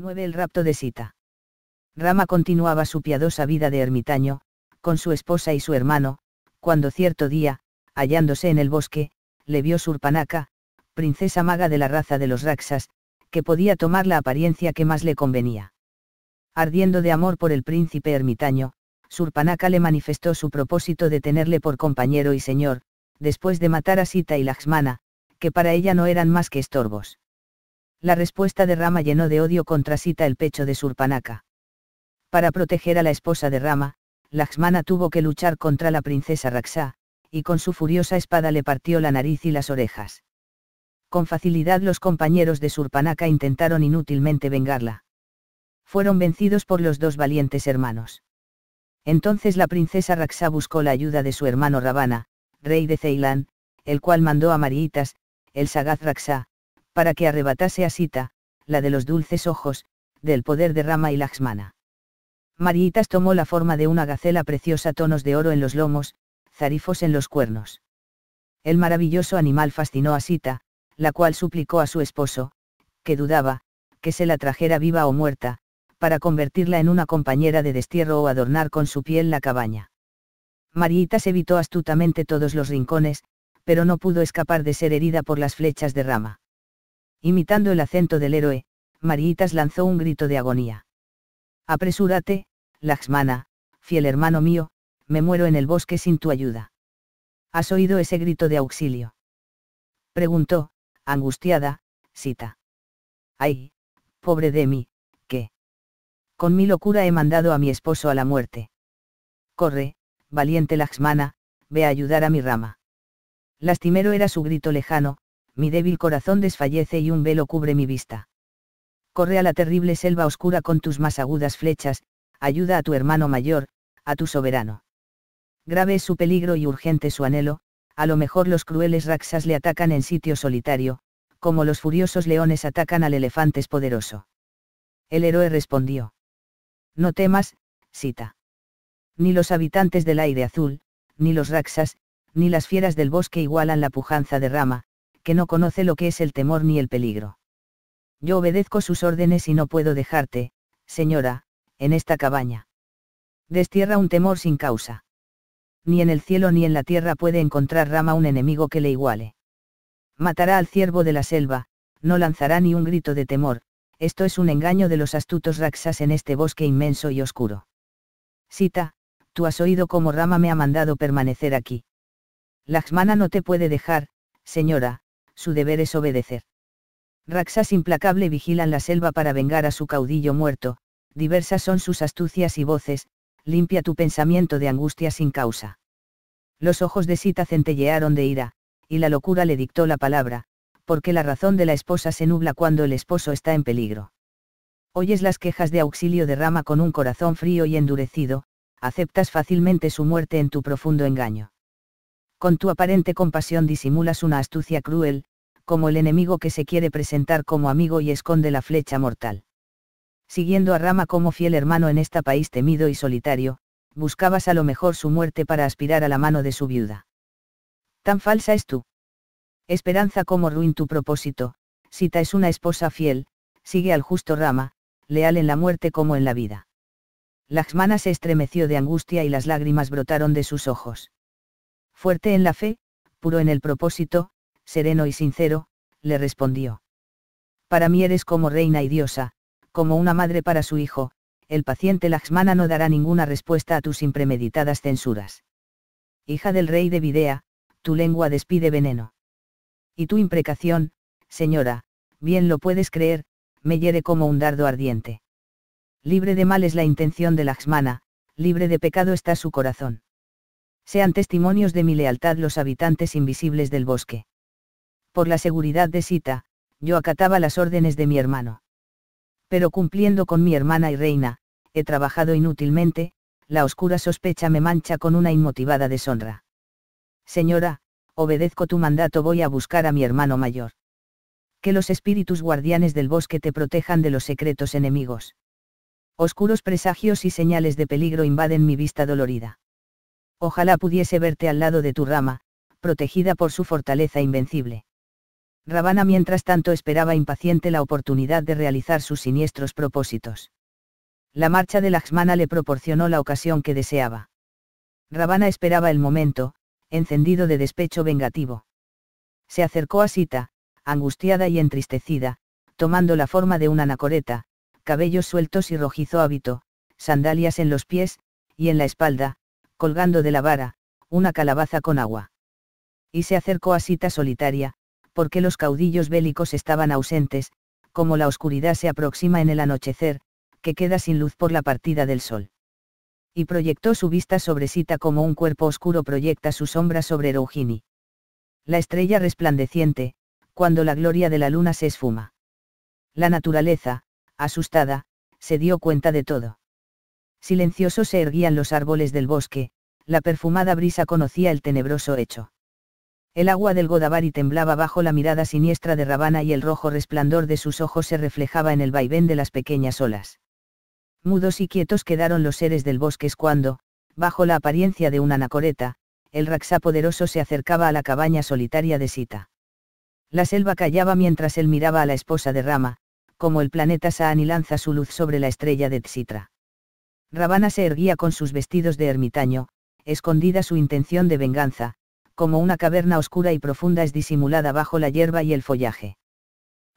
9. El rapto de Sita. Rama continuaba su piadosa vida de ermitaño, con su esposa y su hermano, cuando cierto día, hallándose en el bosque, le vio Surpanaka, princesa maga de la raza de los raxas que podía tomar la apariencia que más le convenía. Ardiendo de amor por el príncipe ermitaño, Surpanaka le manifestó su propósito de tenerle por compañero y señor, después de matar a Sita y Laxmana, que para ella no eran más que estorbos. La respuesta de Rama llenó de odio contra Sita el pecho de Surpanaka. Para proteger a la esposa de Rama, Lakshmana tuvo que luchar contra la princesa Raxá, y con su furiosa espada le partió la nariz y las orejas. Con facilidad los compañeros de Surpanaka intentaron inútilmente vengarla. Fueron vencidos por los dos valientes hermanos. Entonces la princesa Raksa buscó la ayuda de su hermano Ravana, rey de Ceilán, el cual mandó a Maritas, el sagaz Raxá para que arrebatase a Sita, la de los dulces ojos, del poder de Rama y Laxmana. Mariitas tomó la forma de una gacela preciosa, tonos de oro en los lomos, zarifos en los cuernos. El maravilloso animal fascinó a Sita, la cual suplicó a su esposo, que dudaba, que se la trajera viva o muerta, para convertirla en una compañera de destierro o adornar con su piel la cabaña. Maritas evitó astutamente todos los rincones, pero no pudo escapar de ser herida por las flechas de rama. Imitando el acento del héroe, Mariitas lanzó un grito de agonía. Apresúrate, Laxmana, fiel hermano mío, me muero en el bosque sin tu ayuda. ¿Has oído ese grito de auxilio? Preguntó, angustiada, Sita. Ay, pobre de mí, ¿qué? Con mi locura he mandado a mi esposo a la muerte. Corre, valiente Laxmana, ve a ayudar a mi rama. Lastimero era su grito lejano, mi débil corazón desfallece y un velo cubre mi vista. Corre a la terrible selva oscura con tus más agudas flechas, ayuda a tu hermano mayor, a tu soberano. Grave es su peligro y urgente su anhelo, a lo mejor los crueles raxas le atacan en sitio solitario, como los furiosos leones atacan al elefante poderoso. El héroe respondió. No temas, cita. Ni los habitantes del aire azul, ni los raxas, ni las fieras del bosque igualan la pujanza de Rama, que no conoce lo que es el temor ni el peligro. Yo obedezco sus órdenes y no puedo dejarte, señora, en esta cabaña. Destierra un temor sin causa. Ni en el cielo ni en la tierra puede encontrar rama un enemigo que le iguale. Matará al ciervo de la selva, no lanzará ni un grito de temor, esto es un engaño de los astutos raxas en este bosque inmenso y oscuro. Sita, tú has oído cómo Rama me ha mandado permanecer aquí. Laxmana no te puede dejar, señora, su deber es obedecer. Raxas implacable vigilan la selva para vengar a su caudillo muerto, diversas son sus astucias y voces, limpia tu pensamiento de angustia sin causa. Los ojos de Sita centellearon de ira, y la locura le dictó la palabra, porque la razón de la esposa se nubla cuando el esposo está en peligro. Oyes las quejas de auxilio de Rama con un corazón frío y endurecido, aceptas fácilmente su muerte en tu profundo engaño. Con tu aparente compasión disimulas una astucia cruel, como el enemigo que se quiere presentar como amigo y esconde la flecha mortal. Siguiendo a Rama como fiel hermano en este país temido y solitario, buscabas a lo mejor su muerte para aspirar a la mano de su viuda. Tan falsa es tú. esperanza como ruin tu propósito, Sita es una esposa fiel, sigue al justo Rama, leal en la muerte como en la vida. Xmana se estremeció de angustia y las lágrimas brotaron de sus ojos. Fuerte en la fe, puro en el propósito, sereno y sincero, le respondió. Para mí eres como reina y diosa, como una madre para su hijo, el paciente Laxmana no dará ninguna respuesta a tus impremeditadas censuras. Hija del rey de Videa, tu lengua despide veneno. Y tu imprecación, señora, bien lo puedes creer, me hiere como un dardo ardiente. Libre de mal es la intención de Laxmana, libre de pecado está su corazón. Sean testimonios de mi lealtad los habitantes invisibles del bosque por la seguridad de Sita, yo acataba las órdenes de mi hermano. Pero cumpliendo con mi hermana y reina, he trabajado inútilmente, la oscura sospecha me mancha con una inmotivada deshonra. Señora, obedezco tu mandato, voy a buscar a mi hermano mayor. Que los espíritus guardianes del bosque te protejan de los secretos enemigos. Oscuros presagios y señales de peligro invaden mi vista dolorida. Ojalá pudiese verte al lado de tu rama, protegida por su fortaleza invencible. Ravana mientras tanto esperaba impaciente la oportunidad de realizar sus siniestros propósitos. La marcha de Xmana le proporcionó la ocasión que deseaba. Ravana esperaba el momento, encendido de despecho vengativo. Se acercó a Sita, angustiada y entristecida, tomando la forma de una anacoreta, cabellos sueltos y rojizo hábito, sandalias en los pies, y en la espalda, colgando de la vara, una calabaza con agua. Y se acercó a Sita solitaria, porque los caudillos bélicos estaban ausentes, como la oscuridad se aproxima en el anochecer, que queda sin luz por la partida del sol. Y proyectó su vista sobre Sita como un cuerpo oscuro proyecta su sombra sobre Eugini. La estrella resplandeciente, cuando la gloria de la luna se esfuma. La naturaleza, asustada, se dio cuenta de todo. Silencioso se erguían los árboles del bosque, la perfumada brisa conocía el tenebroso hecho. El agua del Godavari temblaba bajo la mirada siniestra de Ravana y el rojo resplandor de sus ojos se reflejaba en el vaivén de las pequeñas olas. Mudos y quietos quedaron los seres del bosque cuando, bajo la apariencia de una anacoreta, el raxá poderoso se acercaba a la cabaña solitaria de Sita. La selva callaba mientras él miraba a la esposa de Rama, como el planeta Saani lanza su luz sobre la estrella de Tsitra. Ravana se erguía con sus vestidos de ermitaño, escondida su intención de venganza, como una caverna oscura y profunda es disimulada bajo la hierba y el follaje.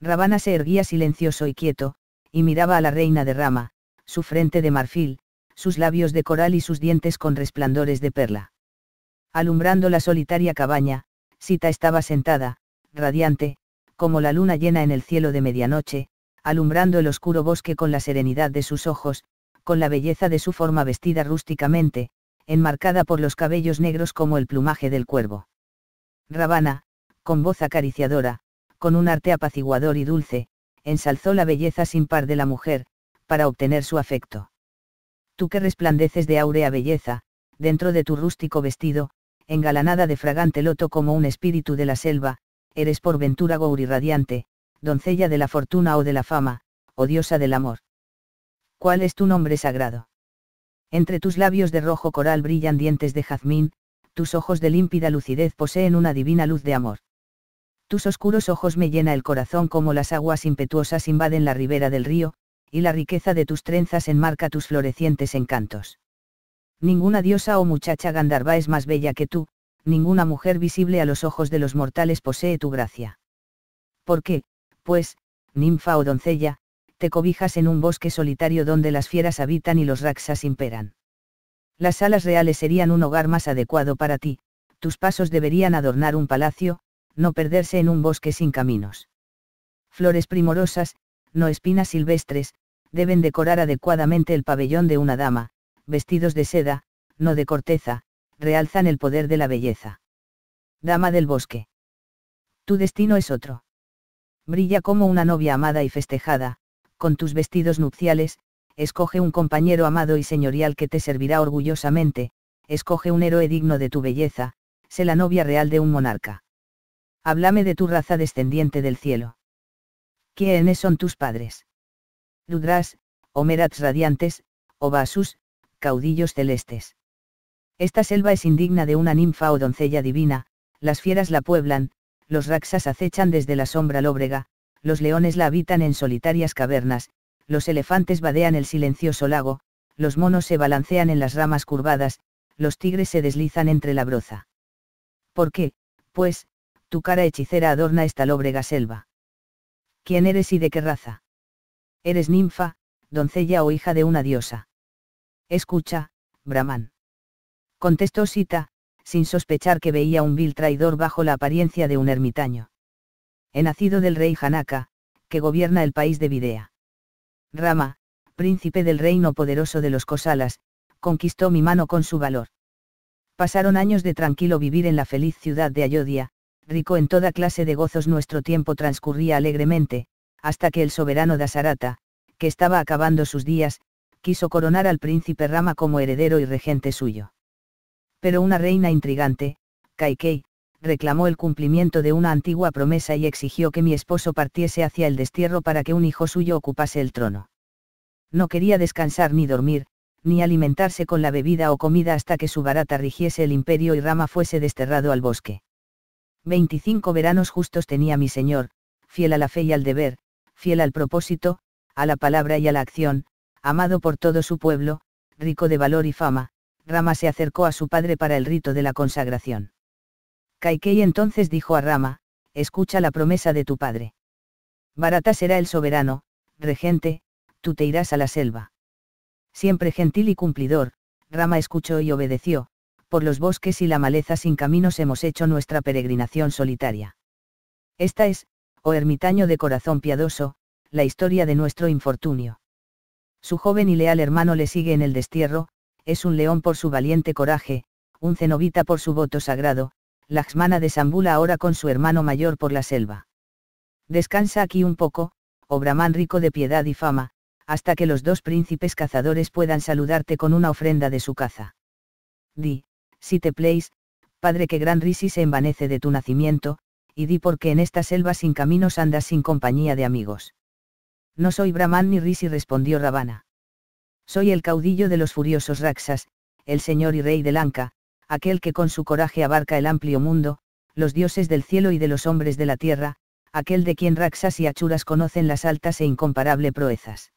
Ravana se erguía silencioso y quieto, y miraba a la reina de rama, su frente de marfil, sus labios de coral y sus dientes con resplandores de perla. Alumbrando la solitaria cabaña, Sita estaba sentada, radiante, como la luna llena en el cielo de medianoche, alumbrando el oscuro bosque con la serenidad de sus ojos, con la belleza de su forma vestida rústicamente, enmarcada por los cabellos negros como el plumaje del cuervo. Ravana, con voz acariciadora, con un arte apaciguador y dulce, ensalzó la belleza sin par de la mujer, para obtener su afecto. Tú que resplandeces de áurea belleza, dentro de tu rústico vestido, engalanada de fragante loto como un espíritu de la selva, eres por ventura Gouri radiante, doncella de la fortuna o de la fama, o diosa del amor. ¿Cuál es tu nombre sagrado? Entre tus labios de rojo coral brillan dientes de jazmín, tus ojos de límpida lucidez poseen una divina luz de amor. Tus oscuros ojos me llena el corazón como las aguas impetuosas invaden la ribera del río, y la riqueza de tus trenzas enmarca tus florecientes encantos. Ninguna diosa o muchacha Gandharva es más bella que tú, ninguna mujer visible a los ojos de los mortales posee tu gracia. ¿Por qué, pues, ninfa o doncella, te cobijas en un bosque solitario donde las fieras habitan y los raksas imperan. Las salas reales serían un hogar más adecuado para ti, tus pasos deberían adornar un palacio, no perderse en un bosque sin caminos. Flores primorosas, no espinas silvestres, deben decorar adecuadamente el pabellón de una dama, vestidos de seda, no de corteza, realzan el poder de la belleza. Dama del bosque. Tu destino es otro. Brilla como una novia amada y festejada, con tus vestidos nupciales, escoge un compañero amado y señorial que te servirá orgullosamente, escoge un héroe digno de tu belleza, sé la novia real de un monarca. Háblame de tu raza descendiente del cielo. ¿Quiénes son tus padres? Ludras, Omerats radiantes, Ovasus, caudillos celestes. Esta selva es indigna de una ninfa o doncella divina, las fieras la pueblan, los raxas acechan desde la sombra lóbrega, los leones la habitan en solitarias cavernas, los elefantes vadean el silencioso lago, los monos se balancean en las ramas curvadas, los tigres se deslizan entre la broza. ¿Por qué, pues, tu cara hechicera adorna esta lóbrega selva? ¿Quién eres y de qué raza? Eres ninfa, doncella o hija de una diosa. Escucha, Brahman. Contestó Sita, sin sospechar que veía un vil traidor bajo la apariencia de un ermitaño he nacido del rey Hanaka, que gobierna el país de Videa. Rama, príncipe del reino poderoso de los Kosalas, conquistó mi mano con su valor. Pasaron años de tranquilo vivir en la feliz ciudad de Ayodhya, rico en toda clase de gozos nuestro tiempo transcurría alegremente, hasta que el soberano Dasarata, que estaba acabando sus días, quiso coronar al príncipe Rama como heredero y regente suyo. Pero una reina intrigante, Kaikei, reclamó el cumplimiento de una antigua promesa y exigió que mi esposo partiese hacia el destierro para que un hijo suyo ocupase el trono. No quería descansar ni dormir, ni alimentarse con la bebida o comida hasta que su barata rigiese el imperio y Rama fuese desterrado al bosque. Veinticinco veranos justos tenía mi señor, fiel a la fe y al deber, fiel al propósito, a la palabra y a la acción, amado por todo su pueblo, rico de valor y fama, Rama se acercó a su padre para el rito de la consagración. Kaikei entonces dijo a Rama, escucha la promesa de tu padre. Barata será el soberano, regente, tú te irás a la selva. Siempre gentil y cumplidor, Rama escuchó y obedeció, por los bosques y la maleza sin caminos hemos hecho nuestra peregrinación solitaria. Esta es, oh ermitaño de corazón piadoso, la historia de nuestro infortunio. Su joven y leal hermano le sigue en el destierro, es un león por su valiente coraje, un cenobita por su voto sagrado, Laxmana desambula ahora con su hermano mayor por la selva. Descansa aquí un poco, oh Brahman rico de piedad y fama, hasta que los dos príncipes cazadores puedan saludarte con una ofrenda de su caza. Di, si te pleis, padre que gran risi se envanece de tu nacimiento, y di porque en esta selva sin caminos andas sin compañía de amigos. No soy Brahman ni risi respondió Ravana. Soy el caudillo de los furiosos Raksas, el señor y rey de Lanka, aquel que con su coraje abarca el amplio mundo, los dioses del cielo y de los hombres de la tierra, aquel de quien Raxas y Achuras conocen las altas e incomparable proezas.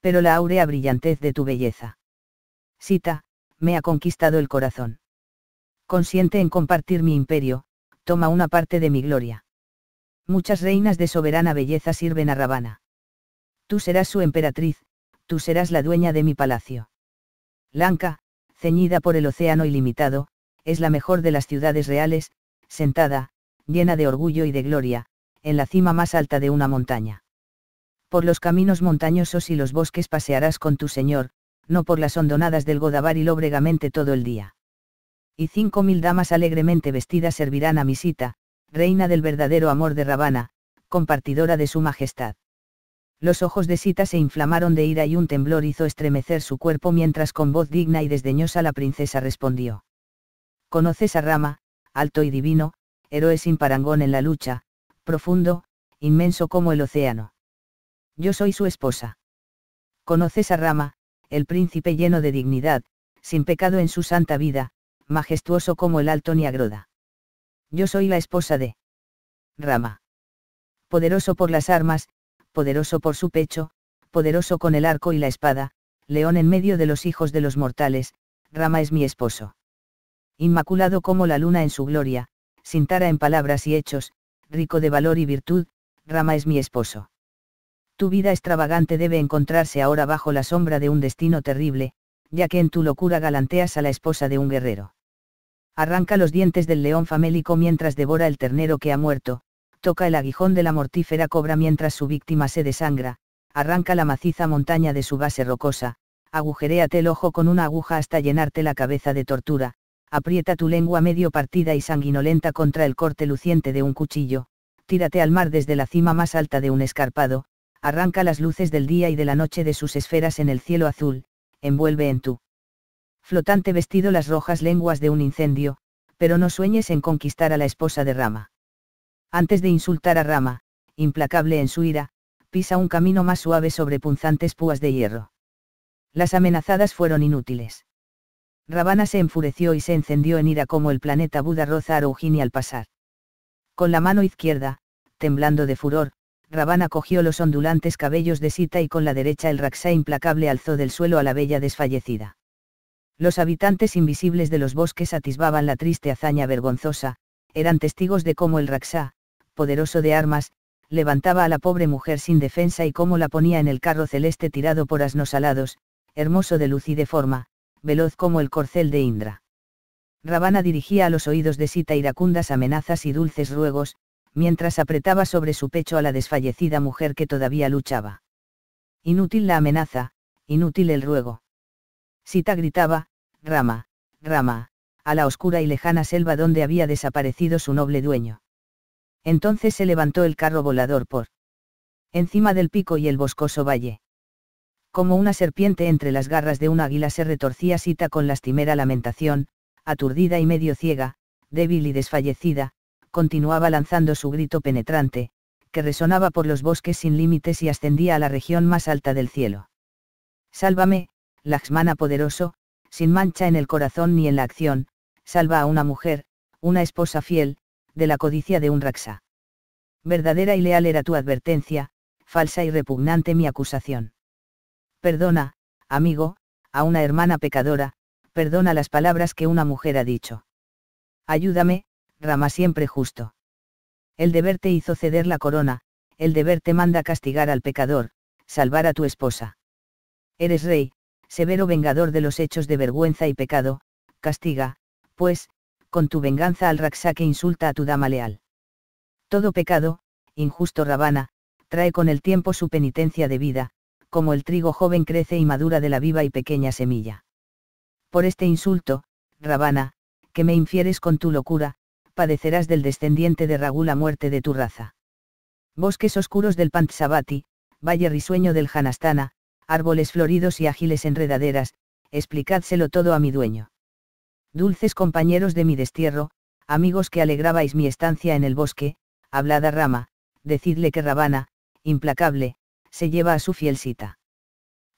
Pero la áurea brillantez de tu belleza. Sita, me ha conquistado el corazón. Consiente en compartir mi imperio, toma una parte de mi gloria. Muchas reinas de soberana belleza sirven a Ravana. Tú serás su emperatriz, tú serás la dueña de mi palacio. Lanka, ceñida por el océano ilimitado, es la mejor de las ciudades reales, sentada, llena de orgullo y de gloria, en la cima más alta de una montaña. Por los caminos montañosos y los bosques pasearás con tu señor, no por las hondonadas del Godavari lóbregamente todo el día. Y cinco mil damas alegremente vestidas servirán a Misita, reina del verdadero amor de Ravana, compartidora de su majestad. Los ojos de Sita se inflamaron de ira y un temblor hizo estremecer su cuerpo mientras con voz digna y desdeñosa la princesa respondió. Conoces a Rama, alto y divino, héroe sin parangón en la lucha, profundo, inmenso como el océano. Yo soy su esposa. Conoces a Rama, el príncipe lleno de dignidad, sin pecado en su santa vida, majestuoso como el alto Niagroda. Yo soy la esposa de Rama. Poderoso por las armas, poderoso por su pecho, poderoso con el arco y la espada, león en medio de los hijos de los mortales, Rama es mi esposo. Inmaculado como la luna en su gloria, sin tara en palabras y hechos, rico de valor y virtud, Rama es mi esposo. Tu vida extravagante debe encontrarse ahora bajo la sombra de un destino terrible, ya que en tu locura galanteas a la esposa de un guerrero. Arranca los dientes del león famélico mientras devora el ternero que ha muerto, toca el aguijón de la mortífera cobra mientras su víctima se desangra, arranca la maciza montaña de su base rocosa, agujeréate el ojo con una aguja hasta llenarte la cabeza de tortura, aprieta tu lengua medio partida y sanguinolenta contra el corte luciente de un cuchillo, tírate al mar desde la cima más alta de un escarpado, arranca las luces del día y de la noche de sus esferas en el cielo azul, envuelve en tu flotante vestido las rojas lenguas de un incendio, pero no sueñes en conquistar a la esposa de Rama. Antes de insultar a Rama, implacable en su ira, pisa un camino más suave sobre punzantes púas de hierro. Las amenazadas fueron inútiles. Ravana se enfureció y se encendió en ira como el planeta Buda roza a al pasar. Con la mano izquierda, temblando de furor, Ravana cogió los ondulantes cabellos de Sita y con la derecha el Raksa implacable alzó del suelo a la bella desfallecida. Los habitantes invisibles de los bosques atisbaban la triste hazaña vergonzosa, eran testigos de cómo el raxá poderoso de armas, levantaba a la pobre mujer sin defensa y cómo la ponía en el carro celeste tirado por asnos alados, hermoso de luz y de forma, veloz como el corcel de Indra. Ravana dirigía a los oídos de Sita iracundas amenazas y dulces ruegos, mientras apretaba sobre su pecho a la desfallecida mujer que todavía luchaba. Inútil la amenaza, inútil el ruego. Sita gritaba, Rama, Rama, a la oscura y lejana selva donde había desaparecido su noble dueño. Entonces se levantó el carro volador por encima del pico y el boscoso valle. Como una serpiente entre las garras de un águila se retorcía Sita con lastimera lamentación, aturdida y medio ciega, débil y desfallecida, continuaba lanzando su grito penetrante, que resonaba por los bosques sin límites y ascendía a la región más alta del cielo. Sálvame, Laxmana poderoso, sin mancha en el corazón ni en la acción, salva a una mujer, una esposa fiel, de la codicia de un Raksa. Verdadera y leal era tu advertencia, falsa y repugnante mi acusación. Perdona, amigo, a una hermana pecadora, perdona las palabras que una mujer ha dicho. Ayúdame, rama siempre justo. El deber te hizo ceder la corona, el deber te manda castigar al pecador, salvar a tu esposa. Eres rey, severo vengador de los hechos de vergüenza y pecado, castiga, pues, con tu venganza al Raksa que insulta a tu dama leal. Todo pecado, injusto Ravana, trae con el tiempo su penitencia de vida, como el trigo joven crece y madura de la viva y pequeña semilla. Por este insulto, Ravana, que me infieres con tu locura, padecerás del descendiente de Ragú la muerte de tu raza. Bosques oscuros del Pantsabati, valle risueño del Janastana, árboles floridos y ágiles enredaderas, explicádselo todo a mi dueño. Dulces compañeros de mi destierro, amigos que alegrabais mi estancia en el bosque, hablada rama, decidle que Rabana, implacable, se lleva a su fiel cita.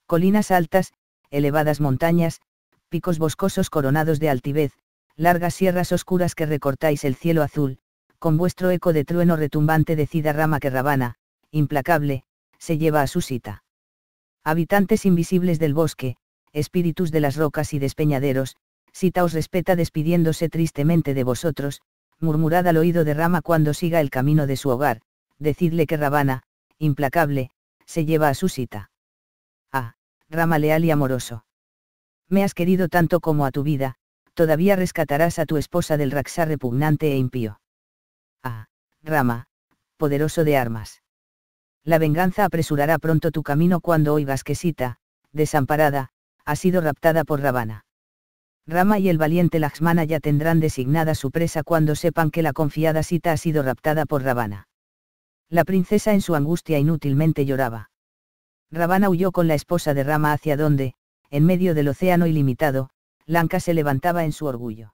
Colinas altas, elevadas montañas, picos boscosos coronados de altivez, largas sierras oscuras que recortáis el cielo azul, con vuestro eco de trueno retumbante decida rama que Rabana, implacable, se lleva a su cita. Habitantes invisibles del bosque, espíritus de las rocas y despeñaderos, Sita os respeta despidiéndose tristemente de vosotros, murmurad al oído de Rama cuando siga el camino de su hogar, decidle que Ravana, implacable, se lleva a su Sita. Ah, Rama leal y amoroso. Me has querido tanto como a tu vida, todavía rescatarás a tu esposa del Raxar repugnante e impío. Ah, Rama, poderoso de armas. La venganza apresurará pronto tu camino cuando oigas que Sita, desamparada, ha sido raptada por Ravana. Rama y el valiente Laxmana ya tendrán designada su presa cuando sepan que la confiada Sita ha sido raptada por Ravana. La princesa en su angustia inútilmente lloraba. Ravana huyó con la esposa de Rama hacia donde, en medio del océano ilimitado, Lanka se levantaba en su orgullo.